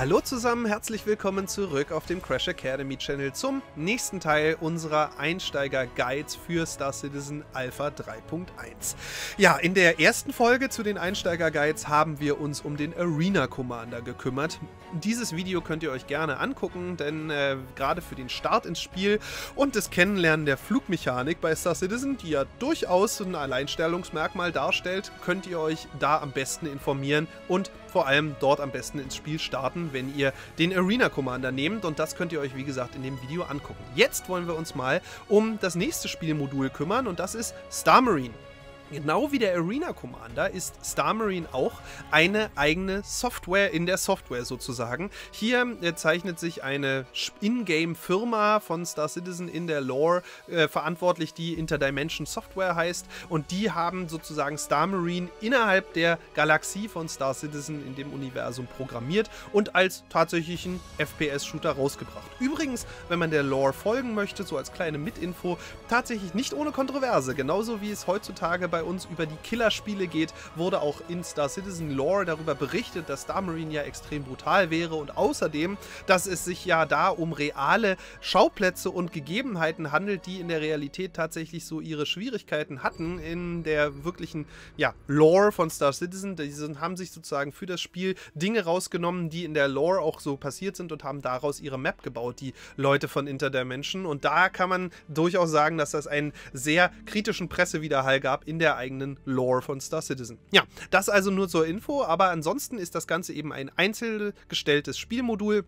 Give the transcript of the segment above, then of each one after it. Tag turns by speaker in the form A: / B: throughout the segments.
A: Hallo zusammen, herzlich willkommen zurück auf dem Crash Academy Channel zum nächsten Teil unserer Einsteiger-Guides für Star Citizen Alpha 3.1. Ja, in der ersten Folge zu den Einsteiger-Guides haben wir uns um den Arena Commander gekümmert. Dieses Video könnt ihr euch gerne angucken, denn äh, gerade für den Start ins Spiel und das Kennenlernen der Flugmechanik bei Star Citizen, die ja durchaus ein Alleinstellungsmerkmal darstellt, könnt ihr euch da am besten informieren und vor allem dort am besten ins Spiel starten, wenn ihr den Arena Commander nehmt und das könnt ihr euch wie gesagt in dem Video angucken. Jetzt wollen wir uns mal um das nächste Spielmodul kümmern und das ist Star Marine. Genau wie der Arena Commander ist Star Marine auch eine eigene Software in der Software sozusagen. Hier äh, zeichnet sich eine Ingame-Firma von Star Citizen in der Lore äh, verantwortlich, die Interdimension Software heißt. Und die haben sozusagen Star Marine innerhalb der Galaxie von Star Citizen in dem Universum programmiert und als tatsächlichen FPS-Shooter rausgebracht. Übrigens, wenn man der Lore folgen möchte, so als kleine Mitinfo, tatsächlich nicht ohne Kontroverse. Genauso wie es heutzutage bei bei uns über die Killerspiele geht, wurde auch in Star Citizen Lore darüber berichtet, dass Star Marine ja extrem brutal wäre und außerdem, dass es sich ja da um reale Schauplätze und Gegebenheiten handelt, die in der Realität tatsächlich so ihre Schwierigkeiten hatten in der wirklichen ja, Lore von Star Citizen. Die haben sich sozusagen für das Spiel Dinge rausgenommen, die in der Lore auch so passiert sind und haben daraus ihre Map gebaut, die Leute von Interdimension. Und da kann man durchaus sagen, dass das einen sehr kritischen Pressewiderhall gab in der der eigenen Lore von Star Citizen. Ja, das also nur zur Info, aber ansonsten ist das Ganze eben ein einzelgestelltes Spielmodul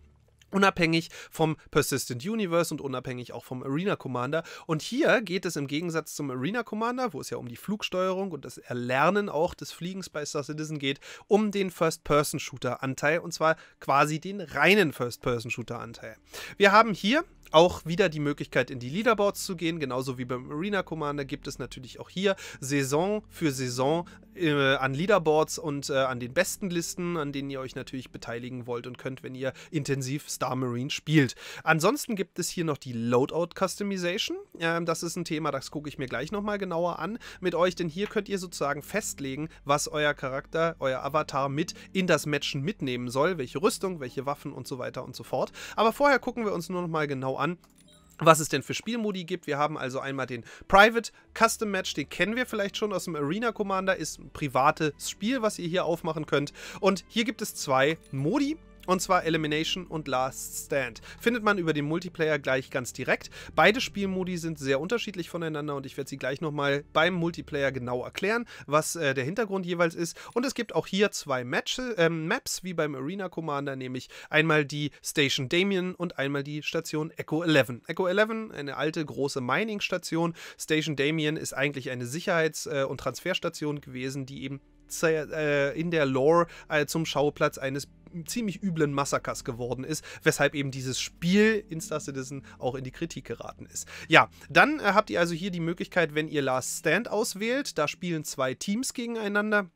A: unabhängig vom Persistent Universe und unabhängig auch vom Arena Commander. Und hier geht es im Gegensatz zum Arena Commander, wo es ja um die Flugsteuerung und das Erlernen auch des Fliegens bei Star Citizen geht, um den First-Person-Shooter-Anteil und zwar quasi den reinen First-Person-Shooter-Anteil. Wir haben hier auch wieder die Möglichkeit, in die Leaderboards zu gehen. Genauso wie beim Arena Commander gibt es natürlich auch hier Saison für Saison äh, an Leaderboards und äh, an den besten Listen, an denen ihr euch natürlich beteiligen wollt und könnt, wenn ihr intensiv Star Marine spielt. Ansonsten gibt es hier noch die Loadout Customization. Ähm, das ist ein Thema, das gucke ich mir gleich nochmal genauer an mit euch, denn hier könnt ihr sozusagen festlegen, was euer Charakter, euer Avatar mit in das Matchen mitnehmen soll, welche Rüstung, welche Waffen und so weiter und so fort. Aber vorher gucken wir uns nur nochmal genau an, an, was es denn für Spielmodi gibt. Wir haben also einmal den Private Custom Match, den kennen wir vielleicht schon aus dem Arena Commander, ist ein privates Spiel, was ihr hier aufmachen könnt. Und hier gibt es zwei Modi. Und zwar Elimination und Last Stand. Findet man über den Multiplayer gleich ganz direkt. Beide Spielmodi sind sehr unterschiedlich voneinander und ich werde sie gleich nochmal beim Multiplayer genau erklären, was äh, der Hintergrund jeweils ist. Und es gibt auch hier zwei Match äh, Maps, wie beim Arena Commander, nämlich einmal die Station Damien und einmal die Station Echo 11. Echo 11, eine alte große Mining-Station. Station Damien ist eigentlich eine Sicherheits- äh, und Transferstation gewesen, die eben äh, in der Lore äh, zum Schauplatz eines ziemlich üblen Massakers geworden ist, weshalb eben dieses Spiel Insta Citizen auch in die Kritik geraten ist. Ja, dann äh, habt ihr also hier die Möglichkeit, wenn ihr Last Stand auswählt, da spielen zwei Teams gegeneinander.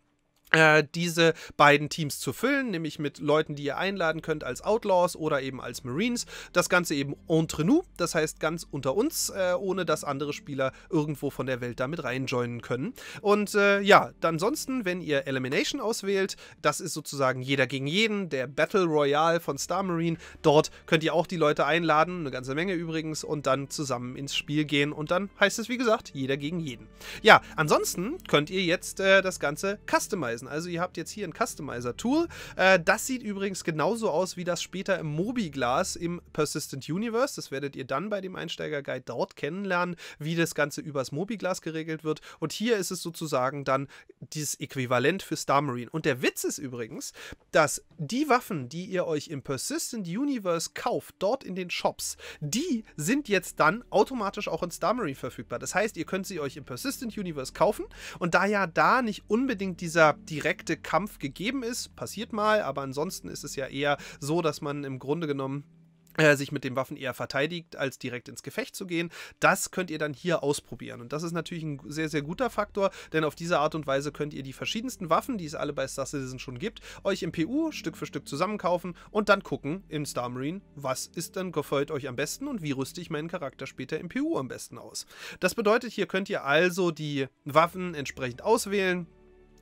A: Äh, diese beiden Teams zu füllen, nämlich mit Leuten, die ihr einladen könnt als Outlaws oder eben als Marines. Das Ganze eben entre nous, das heißt ganz unter uns, äh, ohne dass andere Spieler irgendwo von der Welt damit reinjoinen können. Und äh, ja, ansonsten, wenn ihr Elimination auswählt, das ist sozusagen jeder gegen jeden, der Battle Royale von Star Marine. Dort könnt ihr auch die Leute einladen, eine ganze Menge übrigens, und dann zusammen ins Spiel gehen. Und dann heißt es, wie gesagt, jeder gegen jeden. Ja, ansonsten könnt ihr jetzt äh, das Ganze customizen customizen. Also ihr habt jetzt hier ein Customizer-Tool. Äh, das sieht übrigens genauso aus wie das später im Mobiglas im Persistent Universe. Das werdet ihr dann bei dem Einsteiger-Guide dort kennenlernen, wie das Ganze übers Mobiglas geregelt wird. Und hier ist es sozusagen dann dieses Äquivalent für Star Marine. Und der Witz ist übrigens, dass die Waffen, die ihr euch im Persistent Universe kauft, dort in den Shops, die sind jetzt dann automatisch auch in Star Marine verfügbar. Das heißt, ihr könnt sie euch im Persistent Universe kaufen und da ja da nicht unbedingt dieser direkte Kampf gegeben ist. Passiert mal, aber ansonsten ist es ja eher so, dass man im Grunde genommen äh, sich mit den Waffen eher verteidigt, als direkt ins Gefecht zu gehen. Das könnt ihr dann hier ausprobieren. Und das ist natürlich ein sehr, sehr guter Faktor, denn auf diese Art und Weise könnt ihr die verschiedensten Waffen, die es alle bei Star Citizen schon gibt, euch im PU Stück für Stück zusammenkaufen und dann gucken im Star Marine, was ist dann gefällt euch am besten und wie rüste ich meinen Charakter später im PU am besten aus. Das bedeutet, hier könnt ihr also die Waffen entsprechend auswählen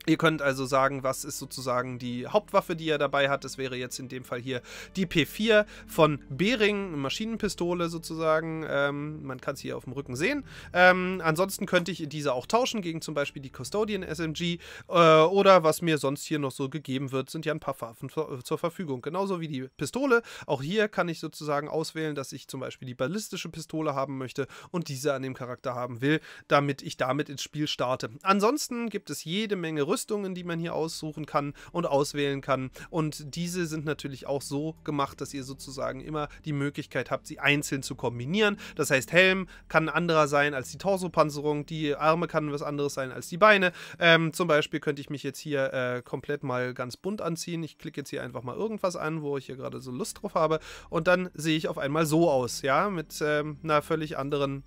A: Ihr könnt also sagen, was ist sozusagen die Hauptwaffe, die er dabei hat. Das wäre jetzt in dem Fall hier die P4 von Bering, Maschinenpistole sozusagen. Ähm, man kann es hier auf dem Rücken sehen. Ähm, ansonsten könnte ich diese auch tauschen gegen zum Beispiel die Custodian SMG. Äh, oder was mir sonst hier noch so gegeben wird, sind ja ein paar Waffen zur Verfügung. Genauso wie die Pistole. Auch hier kann ich sozusagen auswählen, dass ich zum Beispiel die ballistische Pistole haben möchte und diese an dem Charakter haben will, damit ich damit ins Spiel starte. Ansonsten gibt es jede Menge Rüstungen Rüstungen, die man hier aussuchen kann und auswählen kann. Und diese sind natürlich auch so gemacht, dass ihr sozusagen immer die Möglichkeit habt, sie einzeln zu kombinieren. Das heißt, Helm kann ein anderer sein als die Torsopanzerung, die Arme kann was anderes sein als die Beine. Ähm, zum Beispiel könnte ich mich jetzt hier äh, komplett mal ganz bunt anziehen. Ich klicke jetzt hier einfach mal irgendwas an, wo ich hier gerade so Lust drauf habe. Und dann sehe ich auf einmal so aus, ja, mit ähm, einer völlig anderen.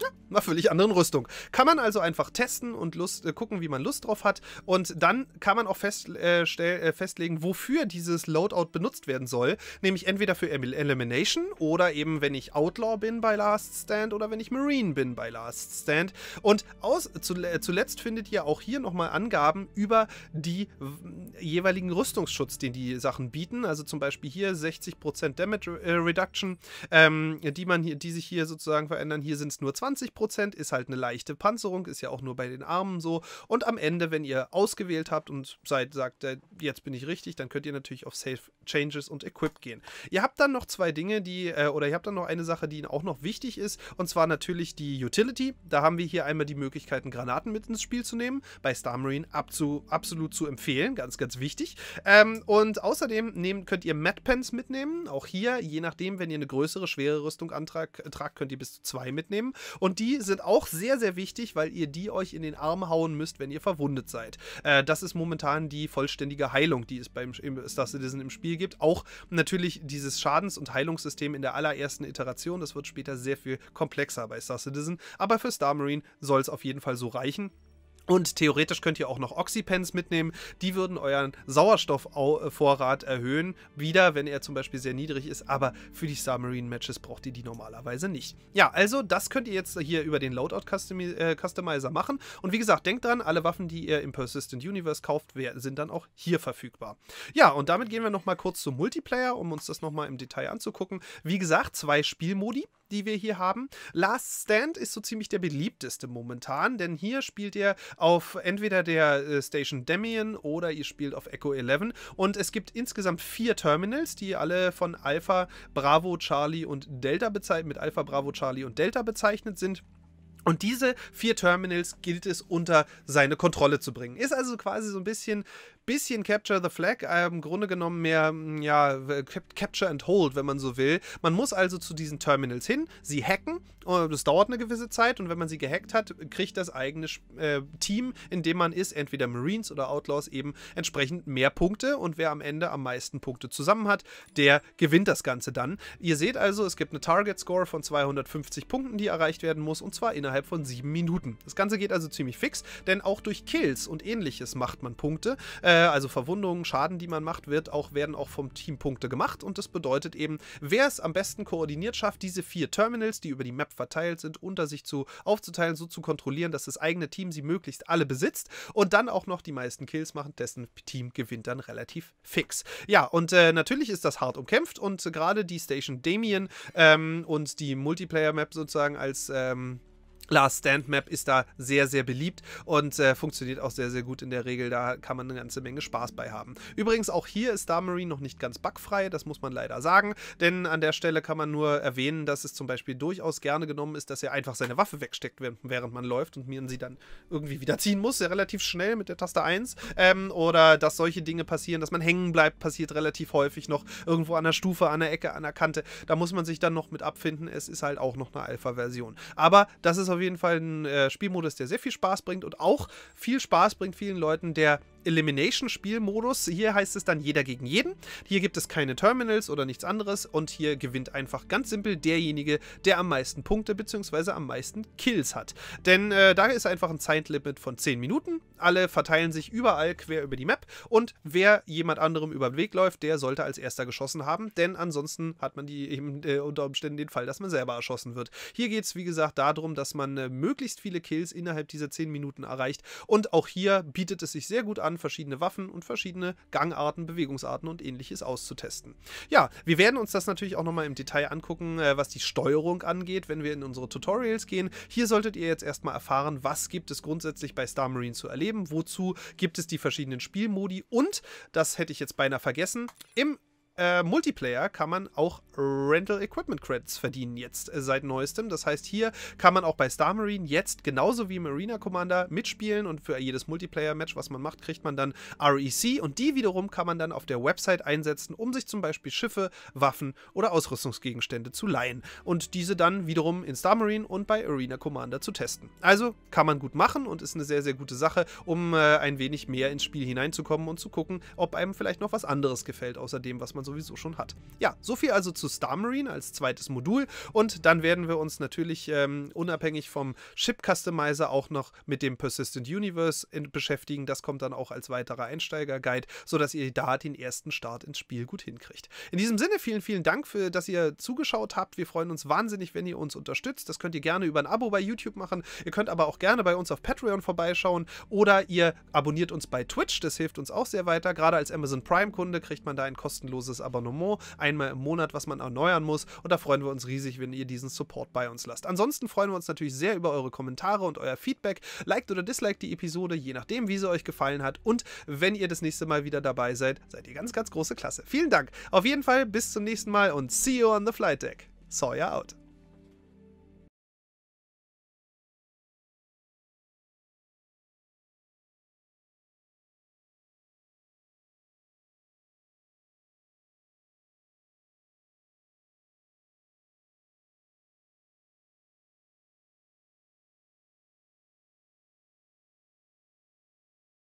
A: Ja, einer völlig anderen Rüstung. Kann man also einfach testen und Lust, äh, gucken, wie man Lust drauf hat. Und dann kann man auch fest, äh, äh, festlegen, wofür dieses Loadout benutzt werden soll. Nämlich entweder für Elimination oder eben, wenn ich Outlaw bin bei Last Stand oder wenn ich Marine bin bei Last Stand. Und aus, zu, äh, zuletzt findet ihr auch hier nochmal Angaben über die jeweiligen Rüstungsschutz, den die Sachen bieten. Also zum Beispiel hier 60% Damage äh, Reduction, ähm, die, man hier, die sich hier sozusagen verändern. Hier sind es nur 20%. Prozent ist halt eine leichte Panzerung, ist ja auch nur bei den Armen so. Und am Ende, wenn ihr ausgewählt habt und seid, sagt, äh, jetzt bin ich richtig, dann könnt ihr natürlich auf Save Changes und Equip gehen. Ihr habt dann noch zwei Dinge, die, äh, oder ihr habt dann noch eine Sache, die auch noch wichtig ist, und zwar natürlich die Utility. Da haben wir hier einmal die Möglichkeiten, Granaten mit ins Spiel zu nehmen. Bei Star Marine abzu, absolut zu empfehlen, ganz, ganz wichtig. Ähm, und außerdem nehm, könnt ihr Mad Pens mitnehmen. Auch hier, je nachdem, wenn ihr eine größere, schwere Rüstung antragt, könnt ihr bis zu zwei mitnehmen. Und die die sind auch sehr, sehr wichtig, weil ihr die euch in den Arm hauen müsst, wenn ihr verwundet seid. Äh, das ist momentan die vollständige Heilung, die es beim Star Citizen im Spiel gibt. Auch natürlich dieses Schadens- und Heilungssystem in der allerersten Iteration. Das wird später sehr viel komplexer bei Star Citizen. Aber für Star Marine soll es auf jeden Fall so reichen. Und theoretisch könnt ihr auch noch Oxypens mitnehmen. Die würden euren Sauerstoffvorrat erhöhen. Wieder, wenn er zum Beispiel sehr niedrig ist. Aber für die Submarine-Matches braucht ihr die normalerweise nicht. Ja, also das könnt ihr jetzt hier über den Loadout-Customizer äh, machen. Und wie gesagt, denkt dran, alle Waffen, die ihr im Persistent Universe kauft, sind dann auch hier verfügbar. Ja, und damit gehen wir nochmal kurz zum Multiplayer, um uns das nochmal im Detail anzugucken. Wie gesagt, zwei Spielmodi die wir hier haben. Last Stand ist so ziemlich der beliebteste momentan, denn hier spielt ihr auf entweder der äh, Station Demian oder ihr spielt auf Echo 11 und es gibt insgesamt vier Terminals, die alle von Alpha, Bravo, Charlie und Delta bezeichnet, mit Alpha, Bravo, Charlie und Delta bezeichnet sind. Und diese vier Terminals gilt es unter seine Kontrolle zu bringen. Ist also quasi so ein bisschen, bisschen Capture the Flag, ähm, im Grunde genommen mehr mm, ja, äh, Capture and Hold, wenn man so will. Man muss also zu diesen Terminals hin, sie hacken, äh, das dauert eine gewisse Zeit und wenn man sie gehackt hat, kriegt das eigene äh, Team, in dem man ist, entweder Marines oder Outlaws, eben entsprechend mehr Punkte und wer am Ende am meisten Punkte zusammen hat, der gewinnt das Ganze dann. Ihr seht also, es gibt eine Target Score von 250 Punkten, die erreicht werden muss und zwar innerhalb innerhalb von sieben Minuten. Das Ganze geht also ziemlich fix, denn auch durch Kills und ähnliches macht man Punkte. Äh, also Verwundungen, Schaden, die man macht, wird auch, werden auch vom Team Punkte gemacht und das bedeutet eben, wer es am besten koordiniert schafft, diese vier Terminals, die über die Map verteilt sind, unter sich zu aufzuteilen, so zu kontrollieren, dass das eigene Team sie möglichst alle besitzt und dann auch noch die meisten Kills machen, dessen Team gewinnt dann relativ fix. Ja, und äh, natürlich ist das hart umkämpft und gerade die Station Damien ähm, und die Multiplayer-Map sozusagen als ähm, Last Stand Map ist da sehr, sehr beliebt und äh, funktioniert auch sehr, sehr gut in der Regel. Da kann man eine ganze Menge Spaß bei haben. Übrigens, auch hier ist Star Marine noch nicht ganz bugfrei, das muss man leider sagen, denn an der Stelle kann man nur erwähnen, dass es zum Beispiel durchaus gerne genommen ist, dass er einfach seine Waffe wegsteckt, während man läuft und mir sie dann irgendwie wieder ziehen muss, sehr relativ schnell mit der Taste 1. Ähm, oder dass solche Dinge passieren, dass man hängen bleibt, passiert relativ häufig noch irgendwo an der Stufe, an der Ecke, an der Kante. Da muss man sich dann noch mit abfinden. Es ist halt auch noch eine Alpha-Version. Aber das ist auf auf jeden Fall ein äh, Spielmodus, der sehr viel Spaß bringt und auch viel Spaß bringt vielen Leuten, der Elimination-Spielmodus. Hier heißt es dann jeder gegen jeden. Hier gibt es keine Terminals oder nichts anderes und hier gewinnt einfach ganz simpel derjenige, der am meisten Punkte bzw. am meisten Kills hat. Denn äh, da ist einfach ein Zeitlimit von 10 Minuten. Alle verteilen sich überall quer über die Map und wer jemand anderem über den Weg läuft, der sollte als erster geschossen haben, denn ansonsten hat man die eben äh, unter Umständen den Fall, dass man selber erschossen wird. Hier geht es, wie gesagt, darum, dass man äh, möglichst viele Kills innerhalb dieser 10 Minuten erreicht und auch hier bietet es sich sehr gut an, an, verschiedene Waffen und verschiedene Gangarten, Bewegungsarten und ähnliches auszutesten. Ja, wir werden uns das natürlich auch nochmal im Detail angucken, äh, was die Steuerung angeht, wenn wir in unsere Tutorials gehen. Hier solltet ihr jetzt erstmal erfahren, was gibt es grundsätzlich bei Star Marine zu erleben, wozu gibt es die verschiedenen Spielmodi und, das hätte ich jetzt beinahe vergessen, im äh, Multiplayer kann man auch Rental Equipment Credits verdienen jetzt äh, seit neuestem. Das heißt, hier kann man auch bei Star Marine jetzt genauso wie im Arena Commander mitspielen und für jedes Multiplayer-Match, was man macht, kriegt man dann REC und die wiederum kann man dann auf der Website einsetzen, um sich zum Beispiel Schiffe, Waffen oder Ausrüstungsgegenstände zu leihen und diese dann wiederum in Star Marine und bei Arena Commander zu testen. Also kann man gut machen und ist eine sehr, sehr gute Sache, um äh, ein wenig mehr ins Spiel hineinzukommen und zu gucken, ob einem vielleicht noch was anderes gefällt, außer dem, was man so sowieso schon hat. Ja, so viel also zu Star Marine als zweites Modul und dann werden wir uns natürlich ähm, unabhängig vom Ship Customizer auch noch mit dem Persistent Universe in, beschäftigen. Das kommt dann auch als weiterer Einsteiger-Guide, sodass ihr da den ersten Start ins Spiel gut hinkriegt. In diesem Sinne, vielen, vielen Dank, für, dass ihr zugeschaut habt. Wir freuen uns wahnsinnig, wenn ihr uns unterstützt. Das könnt ihr gerne über ein Abo bei YouTube machen. Ihr könnt aber auch gerne bei uns auf Patreon vorbeischauen oder ihr abonniert uns bei Twitch. Das hilft uns auch sehr weiter. Gerade als Amazon Prime-Kunde kriegt man da ein kostenloses monatliches Abonnement, einmal im Monat, was man erneuern muss. Und da freuen wir uns riesig, wenn ihr diesen Support bei uns lasst. Ansonsten freuen wir uns natürlich sehr über eure Kommentare und euer Feedback. Liked oder disliked die Episode, je nachdem, wie sie euch gefallen hat. Und wenn ihr das nächste Mal wieder dabei seid, seid ihr ganz, ganz große Klasse. Vielen Dank. Auf jeden Fall bis zum nächsten Mal und see you on the flight deck. Sawyer out.